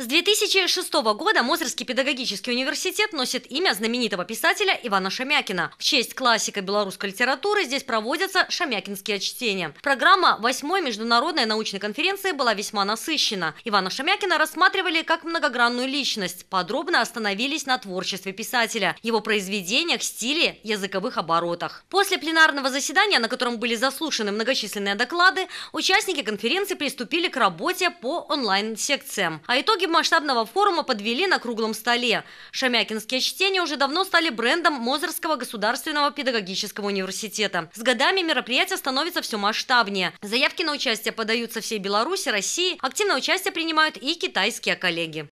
С 2006 года Мозырский педагогический университет носит имя знаменитого писателя Ивана Шамякина. В честь классика белорусской литературы здесь проводятся шамякинские чтения. Программа 8 международной научной конференции была весьма насыщена. Ивана Шамякина рассматривали как многогранную личность, подробно остановились на творчестве писателя, его произведениях, стиле, языковых оборотах. После пленарного заседания, на котором были заслушаны многочисленные доклады, участники конференции приступили к работе по онлайн-секциям. А итоги масштабного форума подвели на круглом столе. Шамякинские чтения уже давно стали брендом Мозырского государственного педагогического университета. С годами мероприятие становится все масштабнее. Заявки на участие подаются всей Беларуси, России. Активное участие принимают и китайские коллеги.